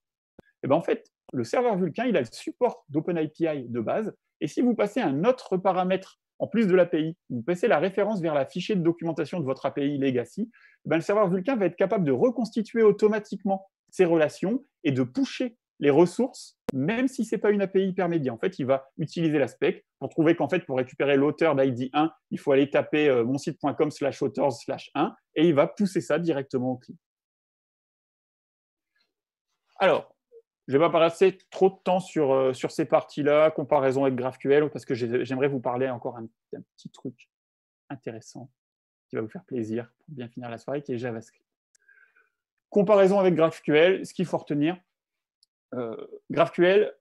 Et bien, en fait, le serveur vulcan il a le support d'OpenAPI de base. Et si vous passez un autre paramètre en plus de l'API, vous passez la référence vers la fichier de documentation de votre API legacy, ben, le serveur Vulkan va être capable de reconstituer automatiquement ces relations et de pousser les ressources, même si ce n'est pas une API hypermédia. En fait, il va utiliser la spec pour trouver qu'en fait, pour récupérer l'auteur d'ID 1, il faut aller taper euh, mon site.com slash authors slash 1 et il va pousser ça directement au client. Alors, je ne vais pas passer trop de temps euh, sur, ces parties-là, comparaison avec GraphQL, parce que j'aimerais vous parler encore un, petit truc intéressant qui va vous faire plaisir pour bien finir la soirée, qui est JavaScript. Comparaison avec GraphQL, ce qu'il faut retenir, euh, GraphQL,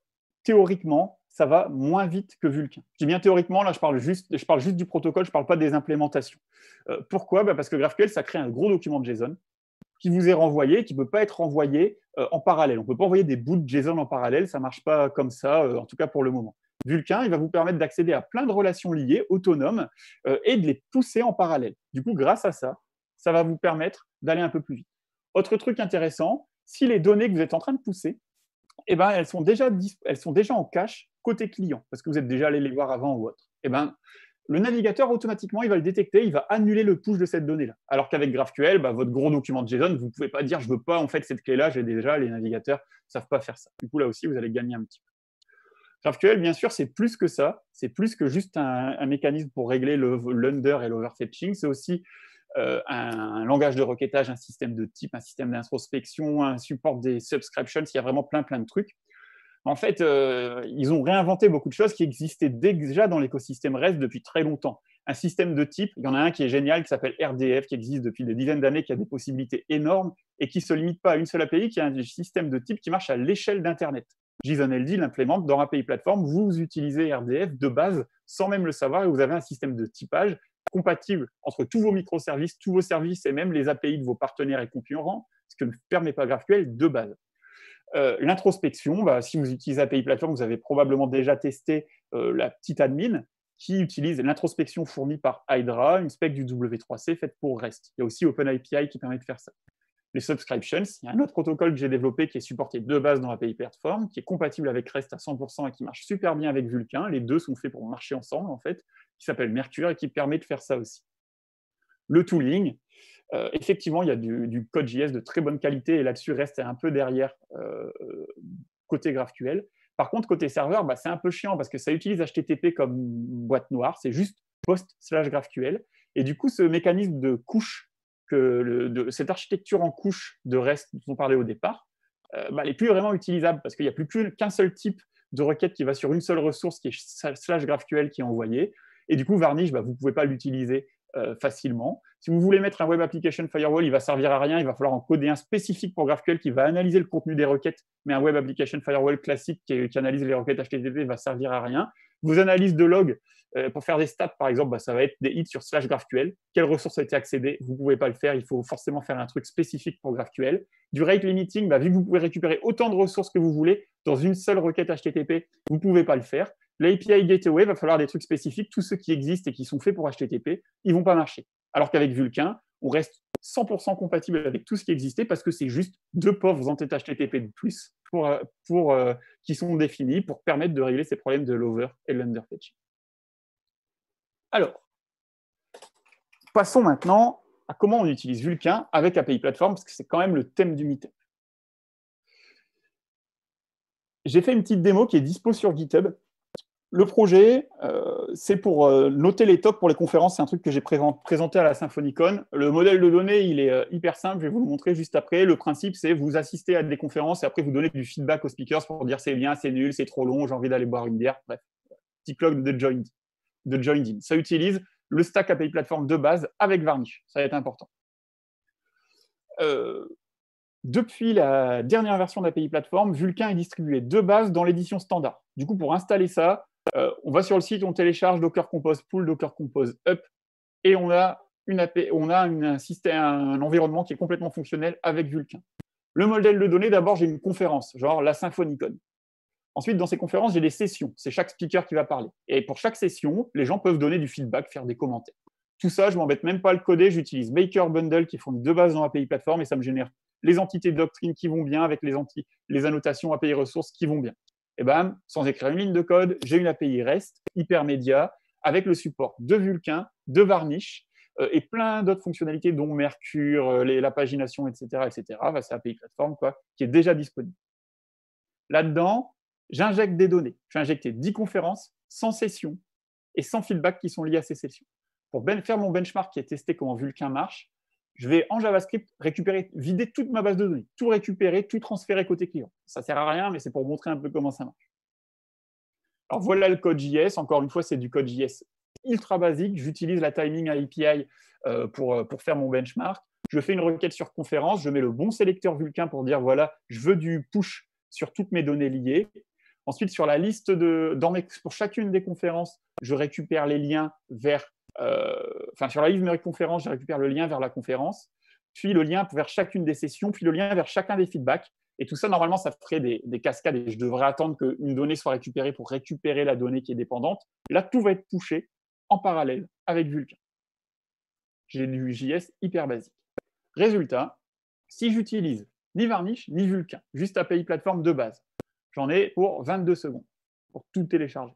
théoriquement, ça va moins vite que Vulkan. Je dis bien théoriquement, là, je parle juste, je parle juste du protocole, je ne parle pas des implémentations. Euh, pourquoi bah, Parce que GraphQL, ça crée un gros document de JSON qui vous est renvoyé, qui ne peut pas être renvoyé euh, en parallèle. On ne peut pas envoyer des bouts de JSON en parallèle, ça ne marche pas comme ça, euh, en tout cas pour le moment. Vulcain, il va vous permettre d'accéder à plein de relations liées, autonomes, euh, et de les pousser en parallèle. Du coup, grâce à ça, ça va vous permettre d'aller un peu plus vite. Autre truc intéressant, si les données que vous êtes en train de pousser, eh ben, elles, sont déjà, elles sont déjà en cache côté client, parce que vous êtes déjà allé les voir avant ou autre. Eh ben, le navigateur, automatiquement, il va le détecter, il va annuler le push de cette donnée-là. Alors qu'avec GraphQL, bah, votre gros document de JSON, vous ne pouvez pas dire je ne veux pas en fait cette clé-là, j'ai déjà, les navigateurs ne savent pas faire ça. Du coup, là aussi, vous allez gagner un petit peu. GraphQL, bien sûr, c'est plus que ça. C'est plus que juste un, mécanisme pour régler l'under et l'overfetching. C'est aussi euh, un, langage de requêtage, un système de type, un système d'introspection, un support des subscriptions. Il y a vraiment plein, plein de trucs en fait, euh, ils ont réinventé beaucoup de choses qui existaient déjà dans l'écosystème REST depuis très longtemps. Un système de type, il y en a un qui est génial, qui s'appelle RDF, qui existe depuis des dizaines d'années, qui a des possibilités énormes et qui ne se limite pas à une seule API, qui a un système de type qui marche à l'échelle d'Internet. LD l'implémente dans API Platform. Vous utilisez RDF de base sans même le savoir et vous avez un système de typage compatible entre tous vos microservices, tous vos services et même les API de vos partenaires et concurrents, ce que ne permet pas GraphQL de base. Euh, l'introspection, bah, si vous utilisez API Platform, vous avez probablement déjà testé euh, la petite admin qui utilise l'introspection fournie par Hydra, une spec du W3C faite pour REST. Il y a aussi OpenAPI qui permet de faire ça. Les subscriptions, il y a un autre protocole que j'ai développé qui est supporté de base dans API Platform, qui est compatible avec REST à 100% et qui marche super bien avec Vulkan. Les deux sont faits pour marcher ensemble, en fait, qui s'appelle Mercure et qui permet de faire ça aussi. Le tooling, euh, effectivement, il y a du, code JS de très bonne qualité et là-dessus, reste un peu derrière euh, côté GraphQL. Par contre, côté serveur, bah, c'est un peu chiant parce que ça utilise HTTP comme boîte noire, c'est juste post slash GraphQL. Et du coup, ce mécanisme de couche, cette architecture en couche de REST dont on parlait au départ, euh, bah, elle n'est plus vraiment utilisable parce qu'il n'y a plus qu'un seul type de requête qui va sur une seule ressource qui est slash GraphQL qui est envoyée. Et du coup, Varnish, bah, vous ne pouvez pas l'utiliser facilement. Si vous voulez mettre un Web Application Firewall, il va servir à rien. Il va falloir en coder un spécifique pour GraphQL qui va analyser le contenu des requêtes. Mais un Web Application Firewall classique qui, analyse les requêtes HTTP va servir à rien. Vos analyses de logs, euh, pour faire des stats, par exemple, bah, ça va être des hits sur slash GraphQL. Quelle ressource a été accédée Vous ne pouvez pas le faire. Il faut forcément faire un truc spécifique pour GraphQL. Du rate limiting, bah, vu que vous pouvez récupérer autant de ressources que vous voulez dans une seule requête HTTP, vous ne pouvez pas le faire. L'API Gateway, va falloir des trucs spécifiques. Tous ceux qui existent et qui sont faits pour HTTP, ils ne vont pas marcher alors qu'avec Vulkan, on reste 100% compatible avec tout ce qui existait parce que c'est juste deux pauvres entêtes HTTP de plus pour, euh, euh, qui sont définis pour permettre de régler ces problèmes de l'over et de l'underfetching. Alors, passons maintenant à comment on utilise Vulkan avec API Platform parce que c'est quand même le thème du meetup. J'ai fait une petite démo qui est dispo sur GitHub le projet, euh, c'est pour euh, noter les tops pour les conférences. C'est un truc que j'ai présenté à la Symphonicon. Le modèle de données, il est euh, hyper simple. Je vais vous le montrer juste après. Le principe, c'est vous assister à des conférences et après vous donner du feedback aux speakers pour dire c'est bien, c'est nul, c'est trop long, j'ai envie d'aller boire une bière. Bref, petit clock de joined, de joined in. Ça utilise le stack API Platform de base avec Varnish. Ça va être important. Depuis la dernière version d'API Platform, Vulkan est distribué de base dans l'édition standard. Du coup, pour installer ça, euh, on va sur le site, on télécharge Docker Compose Pool, Docker Compose Up, et on a, un, environnement qui est complètement fonctionnel avec Vulkan. Le modèle de données, d'abord, j'ai une conférence, genre la Symphonicon. Ensuite, dans ces conférences, j'ai des sessions. C'est chaque speaker qui va parler. Et pour chaque session, les gens peuvent donner du feedback, faire des commentaires. Tout ça, je m'embête même pas à le coder. J'utilise Baker Bundle qui fournit deux bases dans API Platform et ça me génère les entités de doctrine qui vont bien avec les, les annotations API ressources qui vont bien et bam, sans écrire une ligne de code, j'ai une API REST, hypermédia, avec le support de Vulkan, de Varnish euh, et plein d'autres fonctionnalités, dont Mercure, euh, la pagination, etc. etc. c'est API plateforme qui est déjà disponible. Là-dedans, j'injecte des données. Je vais injecter 10 conférences sans session et sans feedback qui sont liés à ces sessions. Pour ben, faire mon benchmark qui est testé comment Vulkan marche, je vais en JavaScript récupérer, vider toute ma base de données, tout récupérer, tout transférer côté client. Ça ne sert à rien, mais c'est pour montrer un peu comment ça marche. Alors voilà le code JS. Encore une fois, c'est du code JS ultra basique. J'utilise la timing API euh, euh, pour, faire mon benchmark. Je fais une requête sur conférence, je mets le bon sélecteur Vulcan pour dire voilà, je veux du push sur toutes mes données liées. Ensuite, sur la liste de, pour chacune des conférences, je récupère les liens vers euh, enfin, sur la liste mes conférence, je récupère le lien vers la conférence, puis le lien vers chacune des sessions, puis le lien vers chacun des feedbacks. Et tout ça, normalement, ça ferait des, cascades et je devrais attendre qu'une donnée soit récupérée pour récupérer la donnée qui est dépendante. Là, tout va être touché en parallèle avec Vulkan. J'ai du JS hyper basique. Résultat, si j'utilise ni Varnish ni Vulkan, juste API Platform de base, j'en ai pour 22 secondes pour tout télécharger.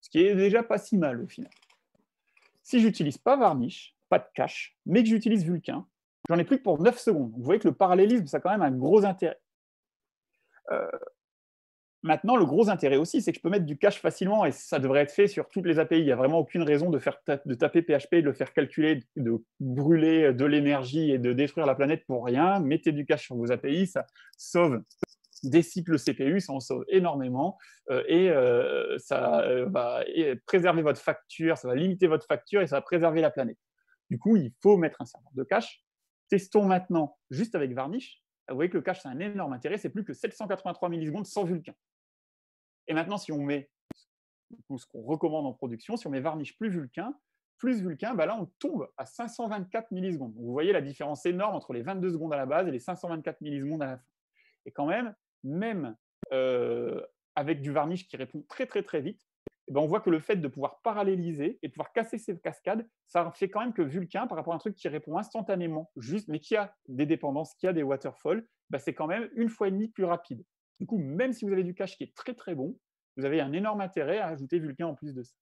Ce qui est déjà pas si mal au final. Si j'utilise pas Varnish, pas de cache, mais que j'utilise Vulcain, j'en ai plus que pour 9 secondes. Vous voyez que le parallélisme, ça a quand même un gros intérêt. Euh, maintenant, le gros intérêt aussi, c'est que je peux mettre du cache facilement et ça devrait être fait sur toutes les API. Il n'y a vraiment aucune raison de, faire de taper PHP, de le faire calculer, de, de brûler euh, de l'énergie et de détruire la planète pour rien. Mettez du cache sur vos API, ça sauve décycle le CPU, ça en sauve énormément euh, et euh, ça euh, va préserver votre facture, ça va limiter votre facture et ça va préserver la planète. Du coup, il faut mettre un serveur de cache. Testons maintenant juste avec Varnish. Vous voyez que le cache, c'est un énorme intérêt. C'est plus que 783 millisecondes sans Vulcan. Et maintenant, si on met ce qu'on recommande en production, si on met Varnish plus Vulcan, plus Vulcan, bah là, on tombe à 524 millisecondes. vous voyez la différence énorme entre les 22 secondes à la base et les 524 millisecondes à la fin. Et quand même, même euh, avec du varnish qui répond très très très vite, eh ben, on voit que le fait de pouvoir paralléliser et de pouvoir casser ces cascades, ça fait quand même que Vulcain, par rapport à un truc qui répond instantanément, juste, mais qui a des dépendances, qui a des waterfalls, bah, c'est quand même une fois et demie plus rapide. Du coup, même si vous avez du cache qui est très très bon, vous avez un énorme intérêt à ajouter Vulkan en plus de ça.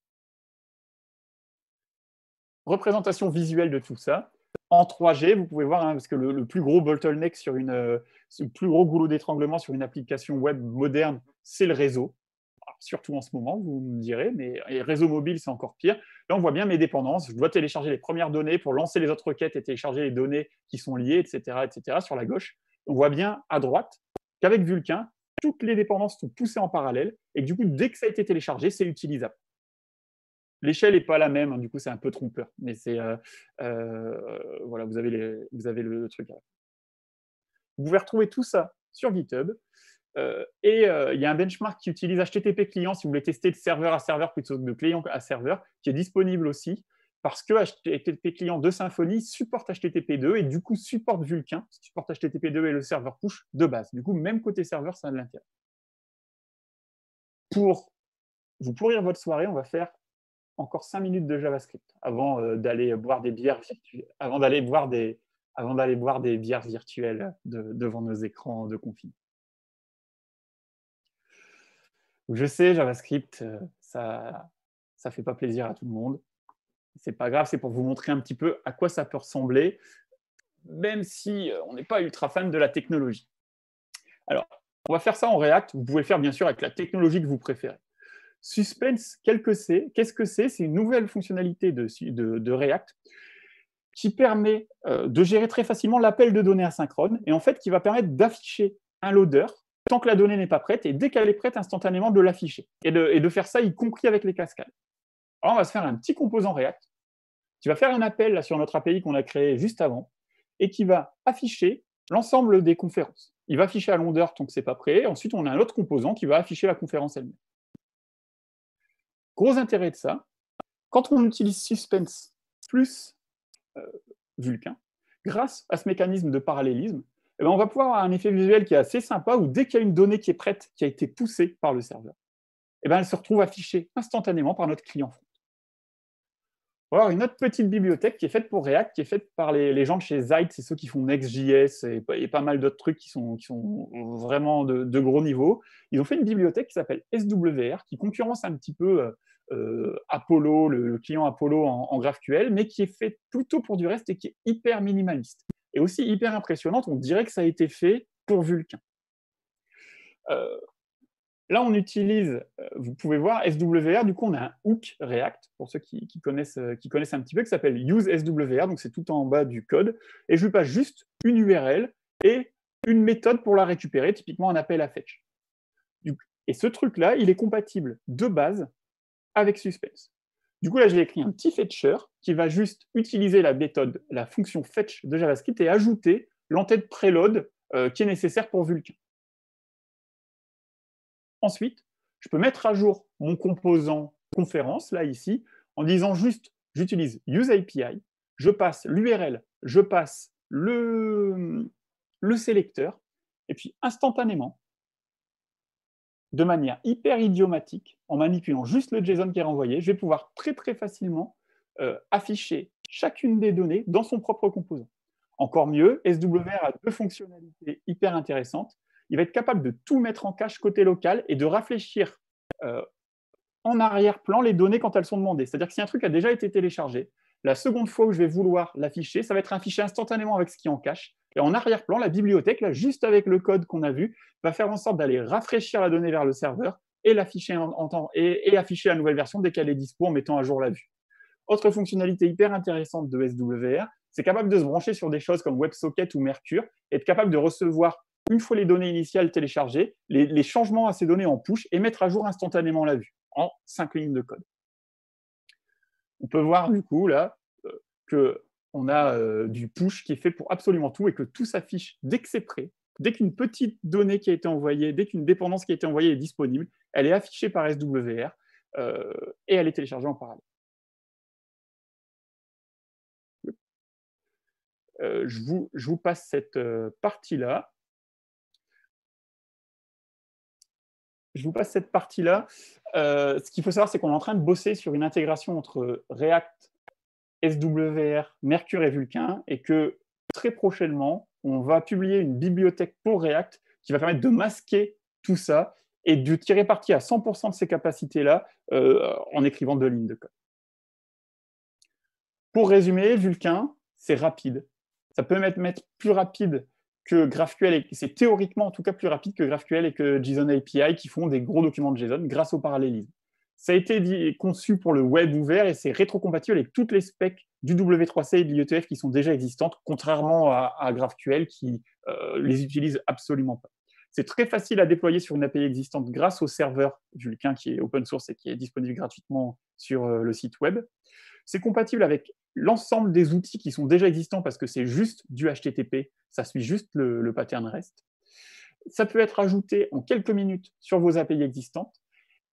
Représentation visuelle de tout ça en 3G, vous pouvez voir, hein, parce que le, plus gros bottleneck sur une, euh, le plus gros goulot d'étranglement sur une application web moderne, c'est le réseau. surtout en ce moment, vous me direz, mais réseau mobile, c'est encore pire. Là, on voit bien mes dépendances. Je dois télécharger les premières données pour lancer les autres requêtes et télécharger les données qui sont liées, etc., etc. Sur la gauche, on voit bien à droite qu'avec Vulcain, toutes les dépendances sont poussées en parallèle et que, du coup, dès que ça a été téléchargé, c'est utilisable. L'échelle n'est pas la même, hein, du coup c'est un peu trompeur. Mais c'est euh, euh, voilà, vous avez, vous avez le, truc. Vous pouvez retrouver tout ça sur GitHub. Euh, et il y a un benchmark qui utilise HTTP client si vous voulez tester de serveur à serveur plutôt que de client à serveur, qui est disponible aussi parce que HTTP client de Symfony supporte HTTP 2 et du coup supporte Vulkan, supporte HTTP 2 et le serveur push de base. Du coup, même côté serveur, ça a de Pour vous pourrir votre soirée, on va faire encore cinq minutes de JavaScript avant euh, d'aller boire des bières avant d'aller boire des avant d'aller boire des bières virtuelles devant nos écrans de confinement. Je sais, JavaScript, euh, ça ne fait pas plaisir à tout le monde. Ce n'est pas grave, c'est pour vous montrer un petit peu à quoi ça peut ressembler, même si euh, on n'est pas ultra fan de la technologie. Alors, on va faire ça en React. Vous pouvez le faire bien sûr avec la technologie que vous préférez. Suspense, quel que c'est Qu'est-ce que c'est C'est une nouvelle fonctionnalité de, React qui permet euh, de gérer très facilement l'appel de données asynchrone et en fait qui va permettre d'afficher un loader tant que la donnée n'est pas prête et dès qu'elle est prête instantanément de l'afficher et de, faire ça y compris avec les cascades. Alors on va se faire un petit composant React qui va faire un appel sur notre API qu'on a créé juste avant et qui va afficher l'ensemble des conférences. Il va afficher à loader tant que c'est pas prêt. Ensuite, on a un autre composant qui va afficher la conférence elle-même. Gros intérêt de ça, quand on utilise suspense plus euh, hein, grâce à ce mécanisme de parallélisme, eh ben, on va pouvoir avoir un effet visuel qui est assez sympa où dès qu'il y a une donnée qui est prête, qui a été poussée par le serveur, eh bien, elle se retrouve affichée instantanément par notre client front. Alors une autre petite bibliothèque qui est faite pour React, qui est faite par les, gens de chez Zeit, c'est ceux qui font Next.js et, pas mal d'autres trucs qui sont, vraiment de, gros niveau. Ils ont fait une bibliothèque qui s'appelle SWR, qui concurrence un petit peu euh, euh, Apollo, le, client Apollo en, GraphQL, mais qui est fait plutôt pour du reste et qui est hyper minimaliste. Et aussi hyper impressionnante, on dirait que ça a été fait pour Vulcan. Euh, Là, on utilise, euh, vous pouvez voir, SWR, du coup, on a un hook React, pour ceux qui, connaissent, euh, qui connaissent un petit peu, qui s'appelle use donc c'est tout en bas du code, et je lui passe juste une URL et une méthode pour la récupérer, typiquement un appel à fetch. Et ce truc-là, il est compatible de base avec Suspense. Du coup, là, j'ai écrit un petit fetcher qui va juste utiliser la méthode, la fonction fetch de JavaScript et ajouter l'entête preload euh, qui est nécessaire pour Vulkan. Ensuite, je peux mettre à jour mon composant conférence, là, ici, en disant juste, j'utilise use API, je passe l'URL, je passe le, le sélecteur, et puis instantanément, de manière hyper idiomatique, en manipulant juste le JSON qui est renvoyé, je vais pouvoir très très facilement euh, afficher chacune des données dans son propre composant. Encore mieux, SWR a deux fonctionnalités hyper intéressantes il va être capable de tout mettre en cache côté local et de réfléchir euh, en arrière-plan les données quand elles sont demandées. C'est-à-dire que si un truc a déjà été téléchargé, la seconde fois où je vais vouloir l'afficher, ça va être affiché instantanément avec ce qui est en cache. Et en arrière-plan, la bibliothèque, là, juste avec le code qu'on a vu, va faire en sorte d'aller rafraîchir la donnée vers le serveur et, en, temps, et, afficher la nouvelle version dès qu'elle est dispo en mettant à jour la vue. Autre fonctionnalité hyper intéressante de SWR, c'est capable de se brancher sur des choses comme WebSocket ou Mercure, être capable de recevoir une fois les données initiales téléchargées, les, changements à ces données en push et mettre à jour instantanément la vue en cinq lignes de code. On peut voir du coup là euh, que a euh, du push qui est fait pour absolument tout et que tout s'affiche dès que c'est prêt. Dès qu'une petite donnée qui a été envoyée, dès qu'une dépendance qui a été envoyée est disponible, elle est affichée par SWR euh, et elle est téléchargée en parallèle. je, vous, passe cette partie-là. je vous passe cette partie-là. Euh, ce qu'il faut savoir, c'est qu'on est en train de bosser sur une intégration entre React, SWR, Mercure et Vulcan, et que très prochainement, on va publier une bibliothèque pour React qui va permettre de masquer tout ça et de tirer parti à 100% de ces capacités-là euh, en écrivant deux lignes de code. Pour résumer, Vulcan, c'est rapide. Ça peut mettre plus rapide que GraphQL, c'est théoriquement en tout cas plus rapide que GraphQL et que JSON API qui font des gros documents de JSON grâce au parallélisme. Ça a été conçu pour le web ouvert et c'est rétrocompatible avec toutes les specs du W3C et de l'IETF qui sont déjà existantes, contrairement à, GraphQL qui euh, les utilise absolument pas. C'est très facile à déployer sur une API existante grâce au serveur Vulkan qui est open source et qui est disponible gratuitement sur euh, le site web. C'est compatible avec l'ensemble des outils qui sont déjà existants parce que c'est juste du HTTP, ça suit juste le, pattern REST. Ça peut être ajouté en quelques minutes sur vos API existantes.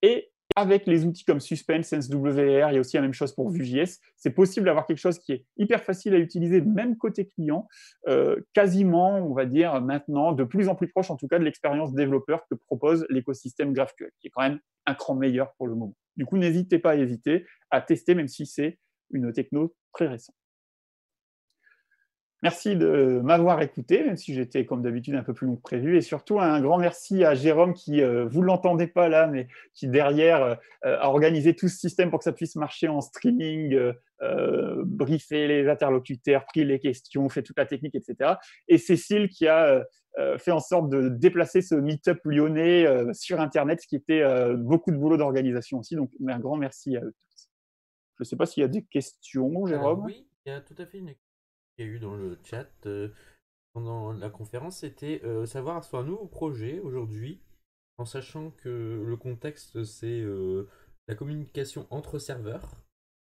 Et avec les outils comme Suspense, SenseWR, il y a aussi la même chose pour Vue.js. C'est possible d'avoir quelque chose qui est hyper facile à utiliser, même côté client, euh, quasiment, on va dire maintenant, de plus en plus proche en tout cas de l'expérience développeur que propose l'écosystème GraphQL, qui est quand même un cran meilleur pour le moment. Du coup, n'hésitez pas à éviter, à tester, même si c'est une techno très récente. Merci de m'avoir écouté, même si j'étais comme d'habitude un peu plus long que prévu. Et surtout, un grand merci à Jérôme qui, euh, vous ne l'entendez pas là, mais qui derrière euh, euh, a organisé tout ce système pour que ça puisse marcher en streaming, briefé les interlocuteurs, pris les questions, fait toute la technique, etc. Et Cécile qui a fait en sorte de déplacer ce meet-up lyonnais sur Internet, ce qui était beaucoup de boulot d'organisation aussi. Donc, un grand merci à eux. Je ne sais pas s'il y a des questions, euh, Jérôme. oui, il y a tout à fait une question qu'il y a eu dans le chat euh, pendant la conférence. C'était euh, savoir sur un nouveau projet aujourd'hui, en sachant que le contexte, c'est la communication entre serveurs.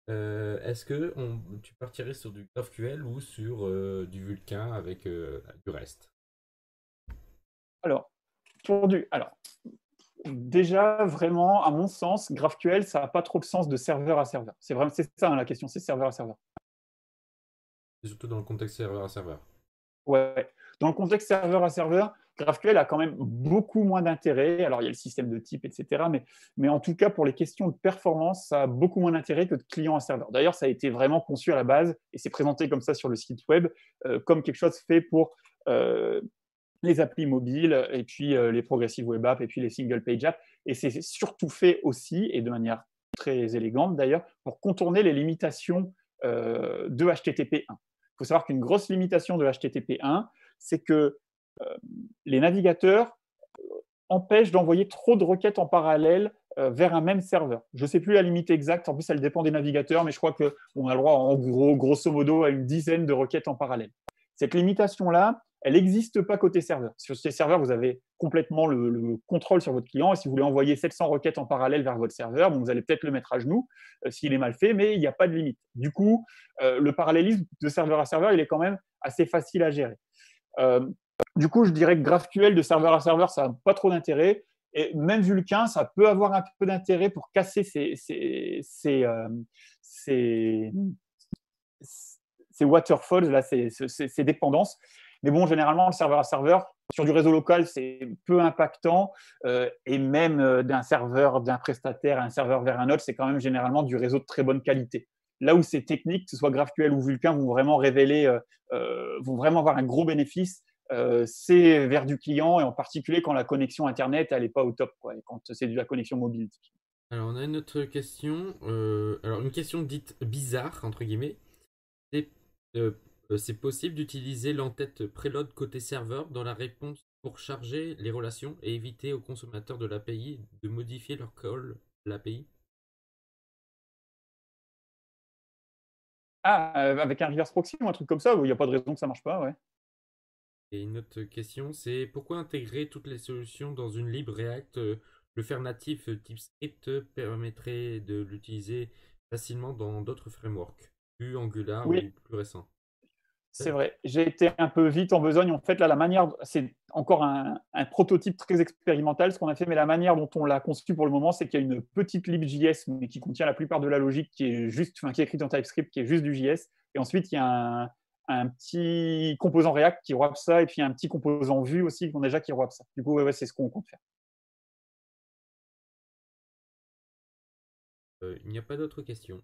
Est-ce que tu partirais sur du GraphQL ou sur du Vulcain avec du reste Alors, pour du, alors déjà, vraiment, à mon sens, GraphQL, ça n'a pas trop de sens de serveur à serveur. C'est vraiment ça hein, la question, c'est serveur à serveur. Et surtout dans le contexte serveur à serveur. Ouais. Dans le contexte serveur à serveur, GraphQL a quand même beaucoup moins d'intérêt. Alors, il y a le système de type, etc. Mais, en tout cas, pour les questions de performance, ça a beaucoup moins d'intérêt que de client à serveur. D'ailleurs, ça a été vraiment conçu à la base, et c'est présenté comme ça sur le site web, euh, comme quelque chose fait pour euh, les applis mobiles, et puis euh, les progressives web apps, et puis les single page apps. Et c'est surtout fait aussi, et de manière très élégante d'ailleurs, pour contourner les limitations euh, de HTTP 1. Il faut savoir qu'une grosse limitation de HTTP 1, c'est que euh, les navigateurs empêchent d'envoyer trop de requêtes en parallèle vers un même serveur. Je ne sais plus la limite exacte, en plus elle dépend des navigateurs, mais je crois qu'on a le droit en gros, grosso modo à une dizaine de requêtes en parallèle. Cette limitation-là, elle n'existe pas côté serveur. Sur ces serveurs, vous avez complètement le, contrôle sur votre client. Et si vous voulez envoyer 700 requêtes en parallèle vers votre serveur, vous allez peut-être le mettre à genoux euh, s'il est mal fait, mais il n'y a pas de limite. Du coup, euh, le parallélisme de serveur à serveur, il est quand même assez facile à gérer. Euh, du coup, je dirais que GraphQL de serveur à serveur, ça n'a pas trop d'intérêt. Et même Vulkan, ça peut avoir un peu d'intérêt pour casser ces, waterfalls, là, ces, dépendances. Mais bon, généralement, le serveur à serveur, sur du réseau local, c'est peu impactant. Euh, et même euh, d'un serveur, d'un prestataire à un serveur vers un autre, c'est quand même généralement du réseau de très bonne qualité. Là où ces techniques, que ce soit GraphQL ou Vulkan, vont vraiment révéler, euh, vont vraiment avoir un gros bénéfice, c'est vers du client et en particulier quand la connexion Internet, elle n'est pas au top, quand c'est de la connexion mobile. Alors, on a une autre question. alors, une question dite bizarre, entre guillemets. C'est euh, c'est possible d'utiliser l'entête preload côté serveur dans la réponse pour charger les relations et éviter aux consommateurs de l'API de modifier leur call l'API Ah, euh, avec un reverse proxy ou un truc comme ça, il n'y a pas de raison que ça marche pas, ouais. Et une autre question, c'est pourquoi intégrer toutes les solutions dans une libre React euh, Le faire natif type script permettrait de l'utiliser facilement dans d'autres frameworks, plus Angular ou plus récents. C'est vrai. J'ai été un peu vite en besogne. En fait, là, la manière, c'est encore un, prototype très expérimental ce qu'on a fait, mais la manière dont on l'a conçu pour le moment, c'est qu'il y a une petite lib.js mais qui contient la plupart de la logique qui est juste, enfin, qui est écrite en TypeScript, qui est juste du JS. Et ensuite, il y a un, petit composant React qui wrap ça, et puis un petit composant Vue aussi qu'on a déjà qui wrap ça. Du coup, c'est ce qu'on compte faire. Euh, il n'y a pas d'autres questions.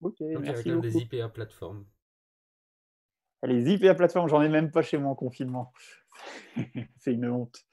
Ok, merci beaucoup. des IPA plateforme. Allez, zip la plateforme, j'en ai même pas chez moi en confinement. c'est une honte.